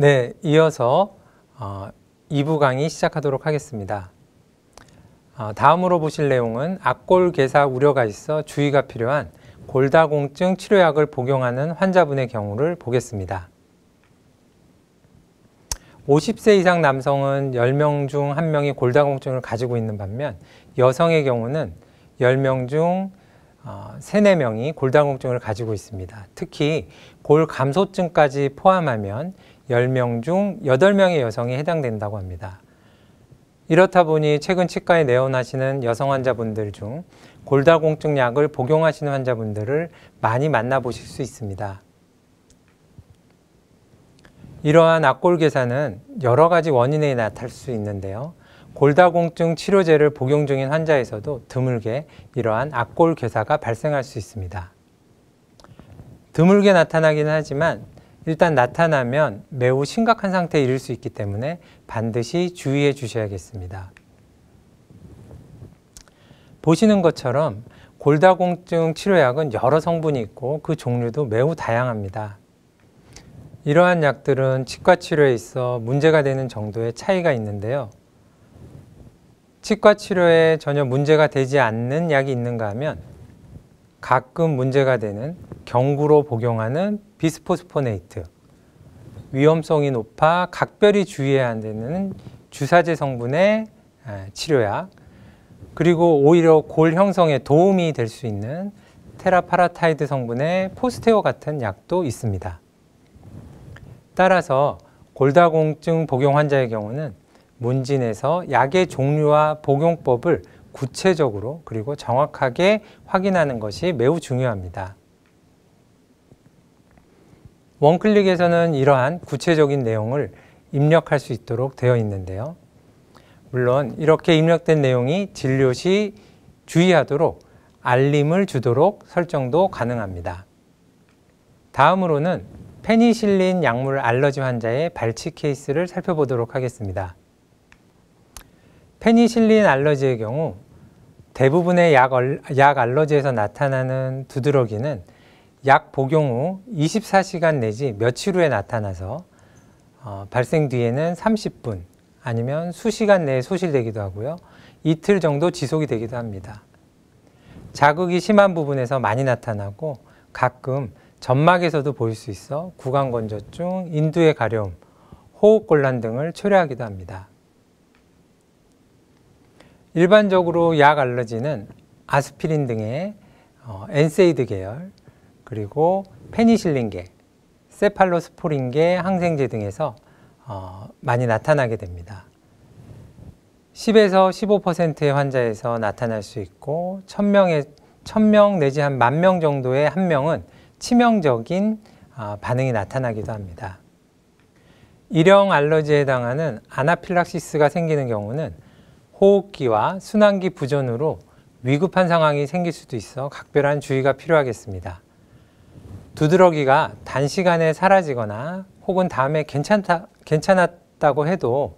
네, 이어서 어, 2부 강의 시작하도록 하겠습니다. 어, 다음으로 보실 내용은 악골괴사 우려가 있어 주의가 필요한 골다공증 치료약을 복용하는 환자분의 경우를 보겠습니다. 50세 이상 남성은 10명 중 1명이 골다공증을 가지고 있는 반면 여성의 경우는 10명 중 3, 어, 4명이 골다공증을 가지고 있습니다. 특히 골 감소증까지 포함하면 10명 중 8명의 여성이 해당된다고 합니다. 이렇다 보니 최근 치과에 내원하시는 여성 환자분들 중 골다공증 약을 복용하시는 환자분들을 많이 만나보실 수 있습니다. 이러한 악골괴사는 여러 가지 원인에 나타날 수 있는데요. 골다공증 치료제를 복용 중인 환자에서도 드물게 이러한 악골괴사가 발생할 수 있습니다. 드물게 나타나긴 하지만 일단 나타나면 매우 심각한 상태에 이를 수 있기 때문에 반드시 주의해 주셔야겠습니다. 보시는 것처럼 골다공증 치료약은 여러 성분이 있고 그 종류도 매우 다양합니다. 이러한 약들은 치과 치료에 있어 문제가 되는 정도의 차이가 있는데요. 치과 치료에 전혀 문제가 되지 않는 약이 있는가 하면 가끔 문제가 되는 경구로 복용하는 비스포스포네이트 위험성이 높아 각별히 주의해야 되는 주사제 성분의 아, 치료약 그리고 오히려 골 형성에 도움이 될 수 있는 테라파라타이드 성분의 포스테오 같은 약도 있습니다. 따라서 골다공증 복용 환자의 경우는 문진에서 약의 종류와 복용법을 구체적으로 그리고 정확하게 확인하는 것이 매우 중요합니다. 원클릭에서는 이러한 구체적인 내용을 입력할 수 있도록 되어 있는데요. 물론 이렇게 입력된 내용이 진료 시 주의하도록 알림을 주도록 설정도 가능합니다. 다음으로는 페니실린 약물 알러지 환자의 발치 케이스를 살펴보도록 하겠습니다. 페니실린 알러지의 경우 대부분의 약, 약 알러지에서 나타나는 두드러기는 약 복용 후 24시간 내지 며칠 후에 나타나서 어, 발생 뒤에는 30분 아니면 수시간 내에 소실되기도 하고요. 이틀 정도 지속이 되기도 합니다. 자극이 심한 부분에서 많이 나타나고 가끔 점막에서도 보일 수 있어 구강건조증, 인두의 가려움, 호흡곤란 등을 초래하기도 합니다. 일반적으로 약 알러지는 아스피린 등의 어, 엔세이드 계열 그리고 페니실린계, 세팔로스포린계 항생제 등에서 어, 많이 나타나게 됩니다. 10에서 15%의 환자에서 나타날 수 있고 1000명에 1000명 내지 한 만 명 정도의 한 명은 치명적인 어, 반응이 나타나기도 합니다. 일형 알러지에 해당하는 아나필락시스가 생기는 경우는 호흡기와 순환기 부전으로 위급한 상황이 생길 수도 있어 각별한 주의가 필요하겠습니다. 두드러기가 단시간에 사라지거나 혹은 다음에 괜찮다, 괜찮았다고 해도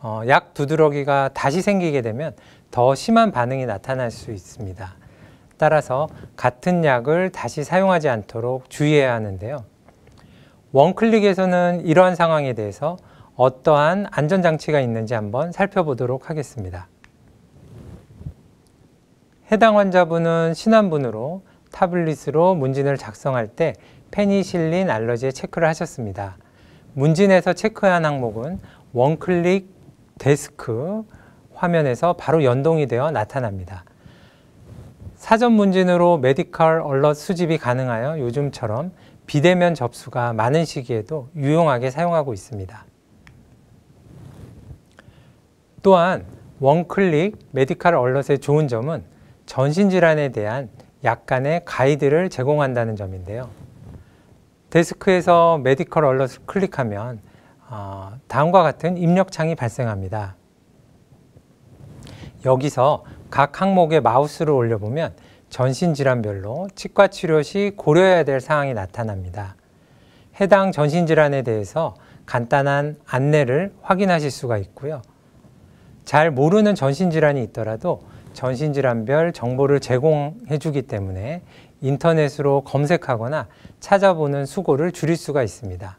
어, 약 두드러기가 다시 생기게 되면 더 심한 반응이 나타날 수 있습니다. 따라서 같은 약을 다시 사용하지 않도록 주의해야 하는데요. 원클릭에서는 이러한 상황에 대해서 어떠한 안전장치가 있는지 한번 살펴보도록 하겠습니다. 해당 환자분은 신환분으로 타블릿으로 문진을 작성할 때 페니실린 알러지 체크를 하셨습니다. 문진에서 체크한 항목은 원클릭 데스크 화면에서 바로 연동이 되어 나타납니다. 사전 문진으로 메디컬 얼럿 수집이 가능하여 요즘처럼 비대면 접수가 많은 시기에도 유용하게 사용하고 있습니다. 또한 원클릭 메디컬 얼럿의 좋은 점은 전신질환에 대한 약간의 가이드를 제공한다는 점인데요. 데스크에서 메디컬 얼럿을 클릭하면 어, 다음과 같은 입력창이 발생합니다. 여기서 각 항목에 마우스를 올려보면 전신질환별로 치과치료 시 고려해야 될 사항이 나타납니다. 해당 전신질환에 대해서 간단한 안내를 확인하실 수가 있고요. 잘 모르는 전신질환이 있더라도 전신질환별 정보를 제공해 주기 때문에 인터넷으로 검색하거나 찾아보는 수고를 줄일 수가 있습니다.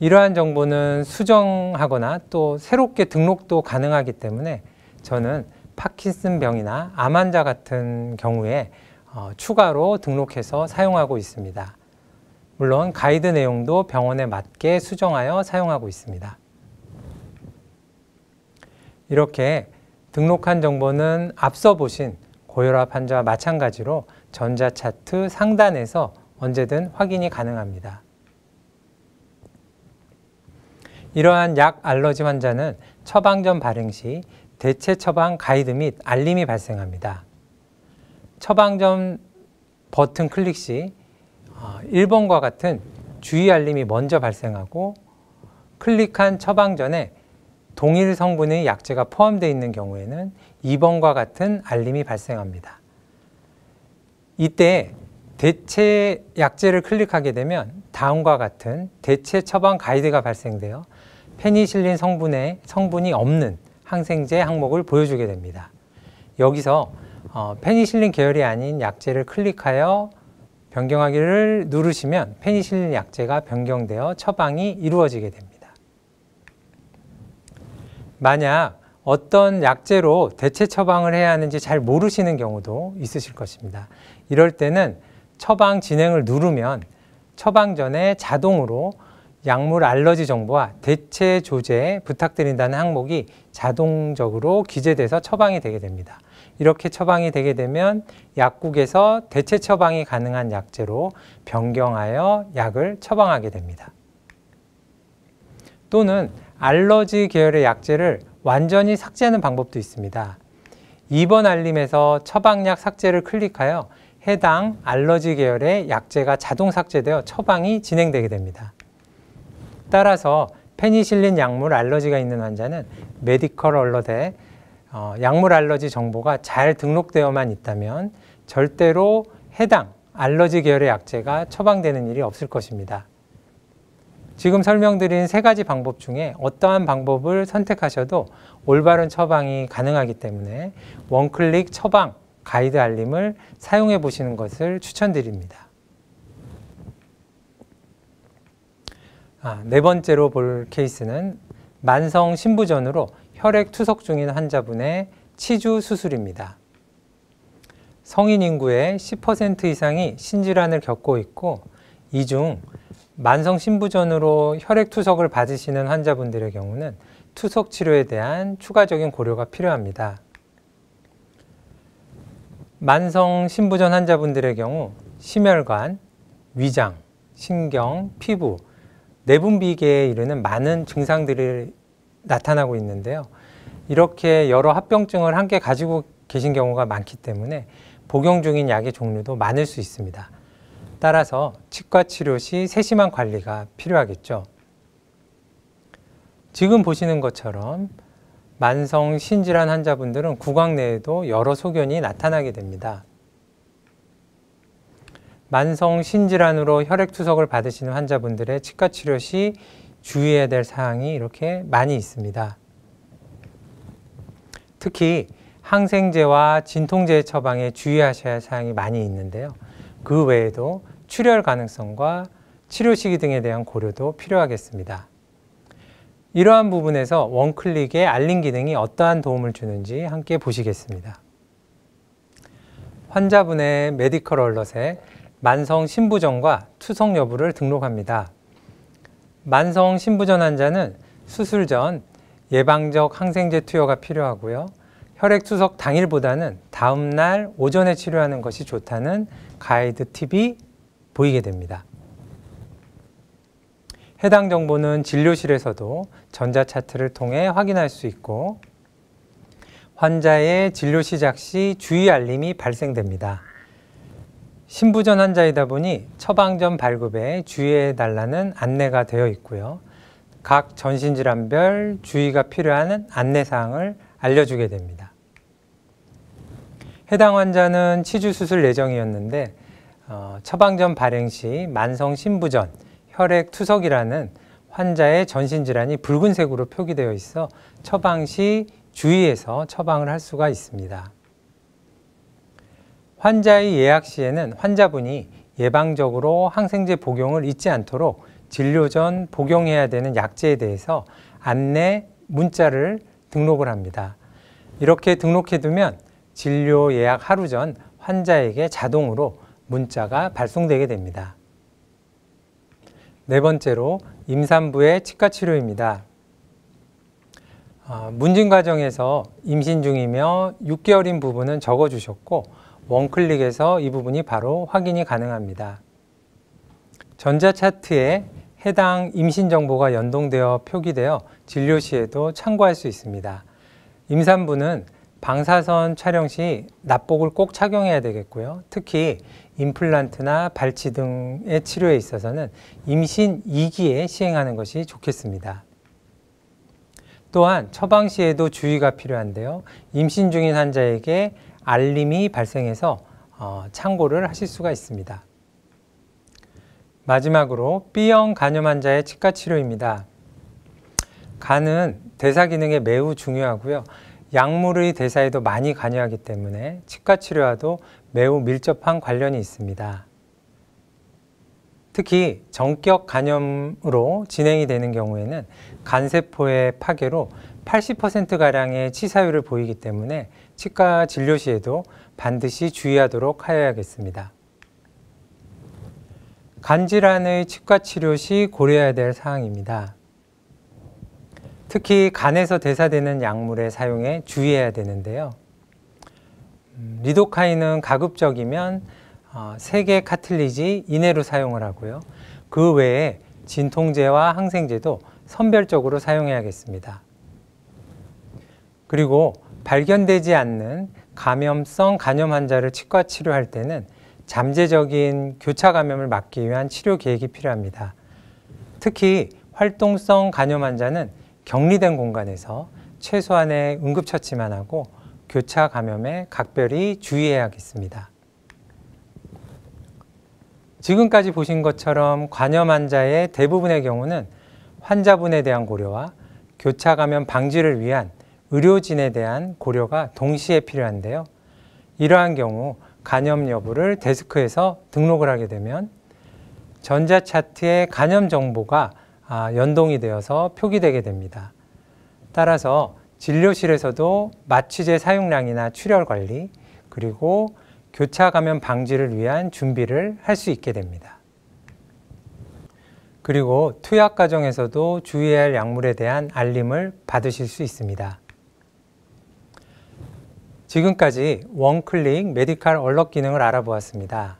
이러한 정보는 수정하거나 또 새롭게 등록도 가능하기 때문에 저는 파킨슨병이나 암 환자 같은 경우에 어, 추가로 등록해서 사용하고 있습니다. 물론 가이드 내용도 병원에 맞게 수정하여 사용하고 있습니다. 이렇게 등록한 정보는 앞서 보신 고혈압 환자와 마찬가지로 전자차트 상단에서 언제든 확인이 가능합니다. 이러한 약 알러지 환자는 처방전 발행 시 대체 처방 가이드 및 알림이 발생합니다. 처방전 버튼 클릭 시 1번과 어, 같은 주의 알림이 먼저 발생하고 클릭한 처방전에 동일 성분의 약재가 포함되어 있는 경우에는 2번과 같은 알림이 발생합니다. 이때 대체 약재를 클릭하게 되면 다음과 같은 대체 처방 가이드가 발생되어 페니실린 성분의 성분이 없는 항생제 항목을 보여주게 됩니다. 여기서 어, 페니실린 계열이 아닌 약재를 클릭하여 변경하기를 누르시면 페니실린 약재가 변경되어 처방이 이루어지게 됩니다. 만약 어떤 약제로 대체 처방을 해야 하는지 잘 모르시는 경우도 있으실 것입니다. 이럴 때는 처방 진행을 누르면 처방 전에 자동으로 약물 알러지 정보와 대체 조제 부탁드린다는 항목이 자동적으로 기재돼서 처방이 되게 됩니다. 이렇게 처방이 되게 되면 약국에서 대체 처방이 가능한 약제로 변경하여 약을 처방하게 됩니다. 또는 알러지 계열의 약제를 완전히 삭제하는 방법도 있습니다. 2번 알림에서 처방약 삭제를 클릭하여 해당 알러지 계열의 약제가 자동 삭제되어 처방이 진행되게 됩니다. 따라서 페니실린 약물 알러지가 있는 환자는 메디컬 얼러에 어, 약물 알러지 정보가 잘 등록되어만 있다면 절대로 해당 알러지 계열의 약제가 처방되는 일이 없을 것입니다. 지금 설명드린 세 가지 방법 중에 어떠한 방법을 선택하셔도 올바른 처방이 가능하기 때문에 원클릭 처방 가이드 알림을 사용해 보시는 것을 추천드립니다. 아, 네 번째로 볼 케이스는 만성 신부전으로 혈액 투석 중인 환자분의 치주 수술입니다. 성인 인구의 10% 이상이 신질환을 겪고 있고 이중 만성 신부전으로 혈액 투석을 받으시는 환자분들의 경우는 투석 치료에 대한 추가적인 고려가 필요합니다. 만성 신부전 환자분들의 경우 심혈관, 위장, 신경, 피부, 내분비계에 이르는 많은 증상들이 나타나고 있는데요. 이렇게 여러 합병증을 함께 가지고 계신 경우가 많기 때문에 복용 중인 약의 종류도 많을 수 있습니다. 따라서 치과 치료 시 세심한 관리가 필요하겠죠. 지금 보시는 것처럼 만성 신질환 환자분들은 구강 내에도 여러 소견이 나타나게 됩니다. 만성 신질환으로 혈액투석을 받으시는 환자분들의 치과 치료 시 주의해야 될 사항이 이렇게 많이 있습니다. 특히 항생제와 진통제 처방에 주의하셔야 할 사항이 많이 있는데요. 그 외에도 출혈 가능성과 치료 시기 등에 대한 고려도 필요하겠습니다. 이러한 부분에서 원클릭의 알림 기능이 어떠한 도움을 주는지 함께 보시겠습니다. 환자분의 메디컬 얼럿에 만성 신부전과 투석 여부를 등록합니다. 만성 신부전 환자는 수술 전 예방적 항생제 투여가 필요하고요. 혈액 투석 당일보다는 다음 날 오전에 치료하는 것이 좋다는 가이드 팁이 보이게 됩니다. 해당 정보는 진료실에서도 전자차트를 통해 확인할 수 있고 환자의 진료 시작 시 주의 알림이 발생됩니다. 신부전 환자이다 보니 처방전 발급에 주의해달라는 안내가 되어 있고요. 각 전신질환별 주의가 필요한 안내사항을 알려주게 됩니다. 해당 환자는 치주 수술 예정이었는데 어, 처방전 발행 시 만성 신부전, 혈액 투석이라는 환자의 전신 질환이 붉은색으로 표기되어 있어 처방 시 주의해서 처방을 할 수가 있습니다. 환자의 예약 시에는 환자분이 예방적으로 항생제 복용을 잊지 않도록 진료 전 복용해야 되는 약제에 대해서 안내 문자를 등록을 합니다. 이렇게 등록해두면 진료 예약 하루 전 환자에게 자동으로 문자가 발송되게 됩니다. 네 번째로 임산부의 치과 치료입니다. 아, 문진 과정에서 임신 중이며 6개월인 부분은 적어주셨고 원클릭에서 이 부분이 바로 확인이 가능합니다. 전자차트에 해당 임신 정보가 연동되어 표기되어 진료 시에도 참고할 수 있습니다. 임산부는 방사선 촬영 시 납복을 꼭 착용해야 되겠고요. 특히 임플란트나 발치 등의 치료에 있어서는 임신 2기에 시행하는 것이 좋겠습니다. 또한 처방 시에도 주의가 필요한데요. 임신 중인 환자에게 알림이 발생해서 어, 참고를 하실 수가 있습니다. 마지막으로 B형 간염 환자의 치과 치료입니다. 간은 대사 기능에 매우 중요하고요. 약물의 대사에도 많이 관여하기 때문에 치과 치료와도 매우 밀접한 관련이 있습니다. 특히 정격 간염으로 진행이 되는 경우에는 간세포의 파괴로 80%가량의 치사율을 보이기 때문에 치과 진료 시에도 반드시 주의하도록 하여야겠습니다. 간질환의 치과 치료 시 고려해야 될 사항입니다. 특히 간에서 대사되는 약물의 사용에 주의해야 되는데요. 리도카인은 가급적이면 어, 세 3개 카틀리지 이내로 사용을 하고요. 그 외에 진통제와 항생제도 선별적으로 사용해야겠습니다. 그리고 발견되지 않는 감염성 간염 환자를 치과 치료할 때는 잠재적인 교차 감염을 막기 위한 치료 계획이 필요합니다. 특히 활동성 간염 환자는 격리된 공간에서 최소한의 응급처치만 하고 교차 감염에 각별히 주의해야겠습니다. 지금까지 보신 것처럼 관염 환자의 대부분의 경우는 환자분에 대한 고려와 교차 감염 방지를 위한 의료진에 대한 고려가 동시에 필요한데요. 이러한 경우 간염 여부를 데스크에서 등록을 하게 되면 전자차트에 간염 정보가 아, 연동이 되어서 표기되게 됩니다. 따라서 진료실에서도 마취제 사용량이나 출혈 관리 그리고 교차 감염 방지를 위한 준비를 할 수 있게 됩니다. 그리고 투약 과정에서도 주의해야 할 약물에 대한 알림을 받으실 수 있습니다. 지금까지 원클릭 메디칼 얼럿 기능을 알아보았습니다.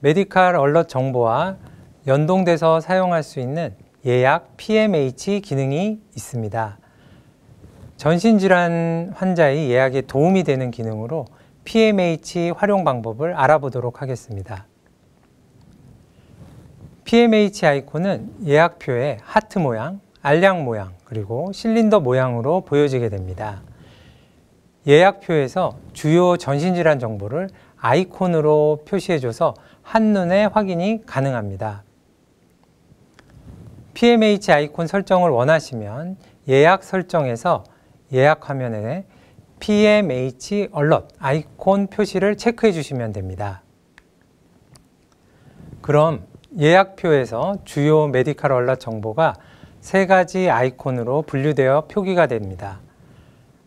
메디칼 얼럿 정보와 연동돼서 사용할 수 있는 예약 PMH 기능이 있습니다. 전신질환 환자의 예약에 도움이 되는 기능으로 PMH 활용 방법을 알아보도록 하겠습니다. PMH 아이콘은 예약표에 하트 모양, 알약 모양, 그리고 실린더 모양으로 보여지게 됩니다. 예약표에서 주요 전신질환 정보를 아이콘으로 표시해줘서 한눈에 확인이 가능합니다. PMH 아이콘 설정을 원하시면 예약 설정에서 예약 화면에 PMH 얼럿 아이콘 표시를 체크해 주시면 됩니다. 그럼 예약표에서 주요 메디컬 얼럿 정보가 세 가지 아이콘으로 분류되어 표기가 됩니다.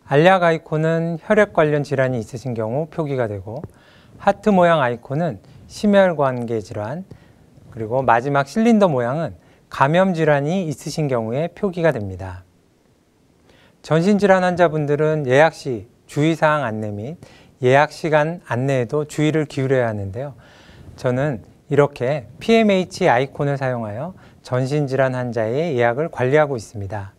알약 아이콘은 혈액 관련 질환이 있으신 경우 표기가 되고 하트 모양 아이콘은 심혈관계 질환 그리고 마지막 실린더 모양은 감염 질환이 있으신 경우에 표기가 됩니다. 전신질환 환자분들은 예약 시 주의사항 안내 및 예약 시간 안내에도 주의를 기울여야 하는데요. 저는 이렇게 PMH 아이콘을 사용하여 전신질환 환자의 예약을 관리하고 있습니다.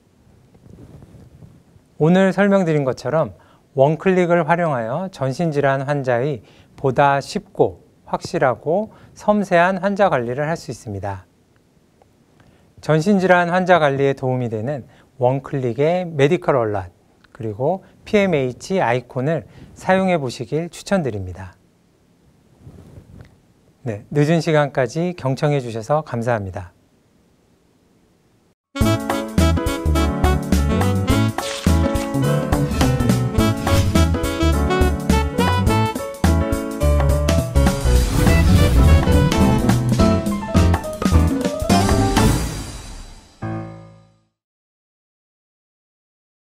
오늘 설명드린 것처럼 원클릭을 활용하여 전신질환 환자의 보다 쉽고 확실하고 섬세한 환자 관리를 할 수 있습니다. 전신질환 환자 관리에 도움이 되는 원클릭의 메디컬 얼란 그리고 PMH 아이콘을 사용해 보시길 추천드립니다. 네, 늦은 시간까지 경청해 주셔서 감사합니다.